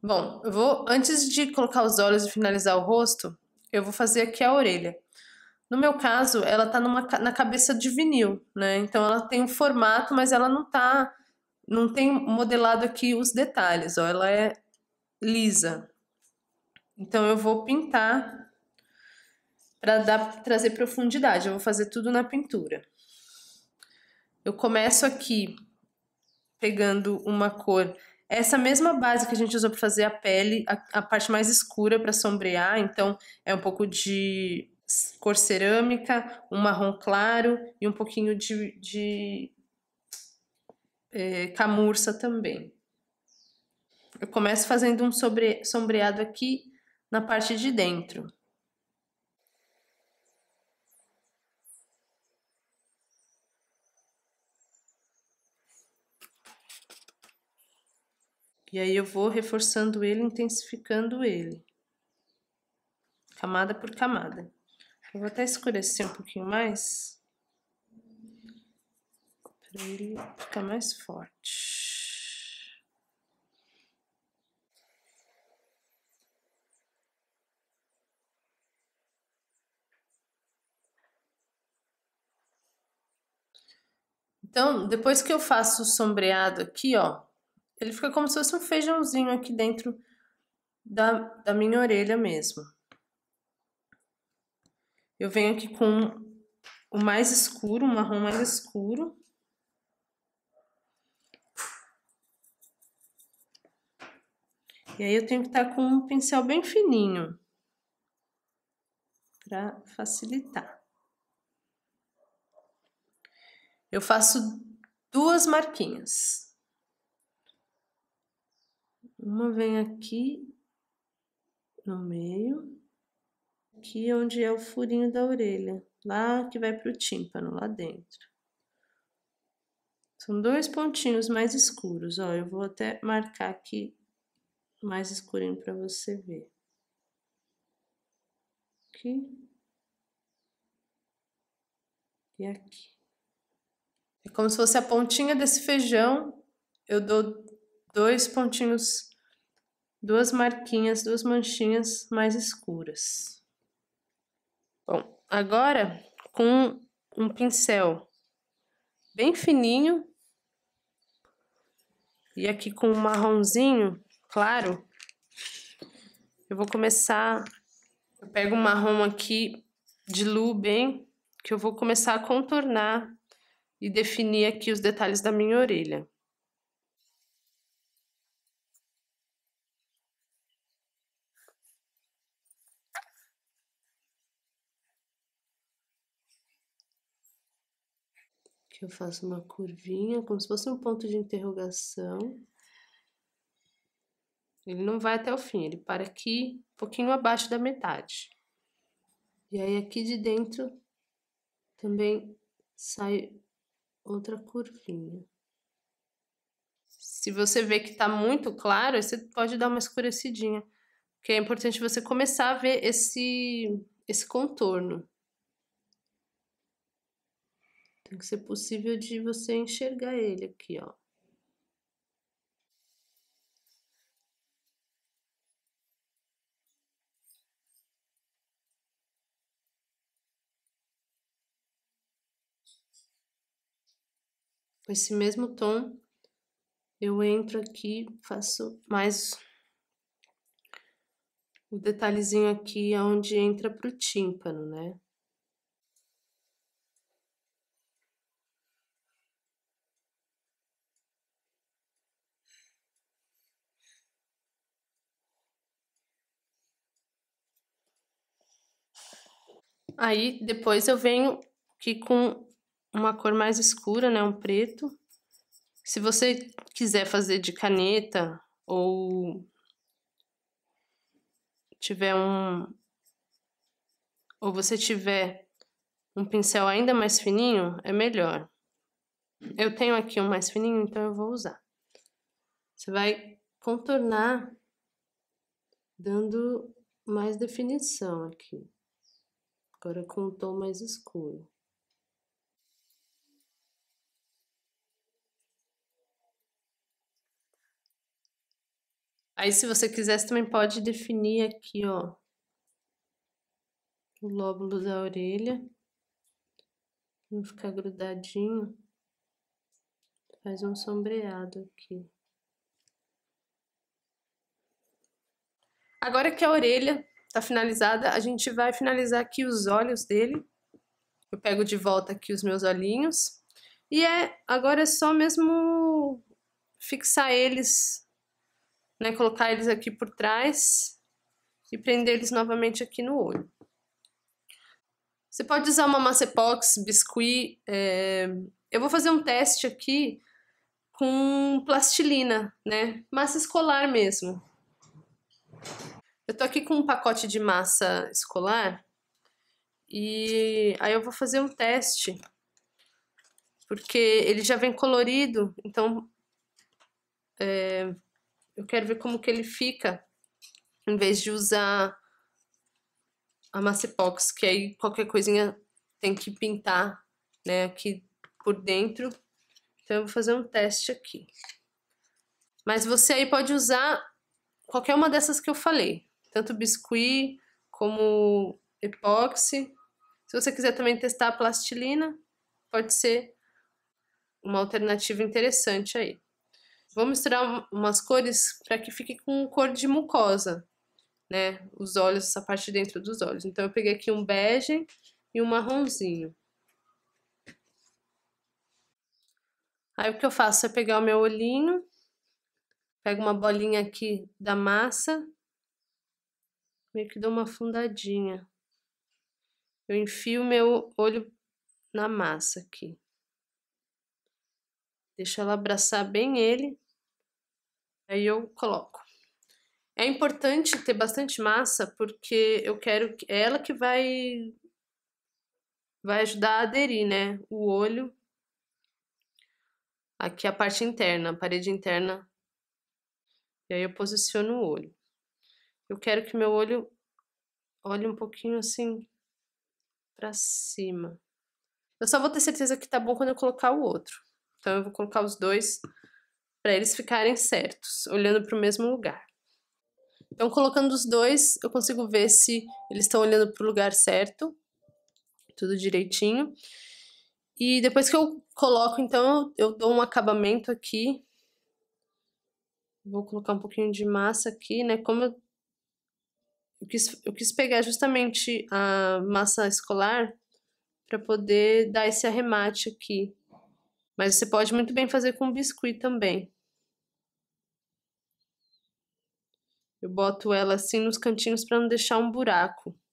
Bom, eu vou antes de colocar os olhos e finalizar o rosto, eu vou fazer aqui a orelha. No meu caso, ela tá numa, na cabeça de vinil, né? Então ela tem um formato, mas ela não tá não tem modelado aqui os detalhes, ó, ela é lisa. Então eu vou pintar para dar trazer profundidade. Eu vou fazer tudo na pintura. Eu começo aqui pegando uma cor essa mesma base que a gente usou para fazer a pele, a, a parte mais escura para sombrear, então é um pouco de cor cerâmica, um marrom claro e um pouquinho de, de é, camurça também. Eu começo fazendo um sobre, sombreado aqui na parte de dentro. E aí eu vou reforçando ele, intensificando ele. Camada por camada. Eu vou até escurecer um pouquinho mais. Para ele ficar mais forte. Então, depois que eu faço o sombreado aqui, ó, ele fica como se fosse um feijãozinho aqui dentro da, da minha orelha mesmo. Eu venho aqui com o mais escuro, um marrom mais escuro. E aí eu tenho que estar tá com um pincel bem fininho para facilitar. Eu faço duas marquinhas. Uma vem aqui no meio, aqui onde é o furinho da orelha, lá que vai para o tímpano, lá dentro. São dois pontinhos mais escuros, ó. Eu vou até marcar aqui mais escurinho para você ver. Aqui. E aqui. É como se fosse a pontinha desse feijão. Eu dou dois pontinhos duas marquinhas, duas manchinhas mais escuras. Bom, agora com um pincel bem fininho e aqui com um marronzinho claro, eu vou começar, eu pego um marrom aqui de bem, que eu vou começar a contornar e definir aqui os detalhes da minha orelha. eu faço uma curvinha, como se fosse um ponto de interrogação. Ele não vai até o fim, ele para aqui, um pouquinho abaixo da metade. E aí aqui de dentro também sai outra curvinha. Se você vê que está muito claro, você pode dar uma escurecidinha, porque é importante você começar a ver esse, esse contorno. Tem que ser possível de você enxergar ele aqui, ó. Com esse mesmo tom, eu entro aqui, faço mais o detalhezinho aqui onde entra pro tímpano, né? Aí depois eu venho aqui com uma cor mais escura, né, um preto. Se você quiser fazer de caneta ou tiver um ou você tiver um pincel ainda mais fininho, é melhor. Eu tenho aqui um mais fininho, então eu vou usar. Você vai contornar dando mais definição aqui agora com um tom mais escuro. Aí, se você quiser, você também pode definir aqui, ó, o lóbulo da orelha, não ficar grudadinho. Faz um sombreado aqui. Agora que a orelha Tá finalizada. A gente vai finalizar aqui os olhos dele. Eu pego de volta aqui os meus olhinhos. E é, agora é só mesmo fixar eles, né, colocar eles aqui por trás e prender eles novamente aqui no olho. Você pode usar uma Macepox, biscuit. É... Eu vou fazer um teste aqui com plastilina, né? Massa escolar mesmo tô aqui com um pacote de massa escolar e aí eu vou fazer um teste. Porque ele já vem colorido, então é, eu quero ver como que ele fica em vez de usar a Massipox, que aí qualquer coisinha tem que pintar, né, aqui por dentro. Então eu vou fazer um teste aqui. Mas você aí pode usar qualquer uma dessas que eu falei tanto biscuit como epóxi. Se você quiser também testar a plastilina, pode ser uma alternativa interessante aí. Vou misturar umas cores para que fique com cor de mucosa, né? Os olhos, essa parte dentro dos olhos. Então eu peguei aqui um bege e um marronzinho. Aí o que eu faço é pegar o meu olhinho, pego uma bolinha aqui da massa meio que dou uma fundadinha. Eu enfio meu olho na massa aqui. Deixo ela abraçar bem ele. Aí eu coloco. É importante ter bastante massa porque eu quero que é ela que vai vai ajudar a aderir, né? O olho aqui é a parte interna, a parede interna. E aí eu posiciono o olho. Eu quero que meu olho olhe um pouquinho assim para cima. Eu só vou ter certeza que tá bom quando eu colocar o outro. Então eu vou colocar os dois para eles ficarem certos, olhando para o mesmo lugar. Então colocando os dois, eu consigo ver se eles estão olhando para o lugar certo, tudo direitinho. E depois que eu coloco, então eu dou um acabamento aqui. Vou colocar um pouquinho de massa aqui, né? Como eu eu quis, eu quis pegar justamente a massa escolar para poder dar esse arremate aqui. Mas você pode muito bem fazer com biscuit também. Eu boto ela assim nos cantinhos para não deixar um buraco.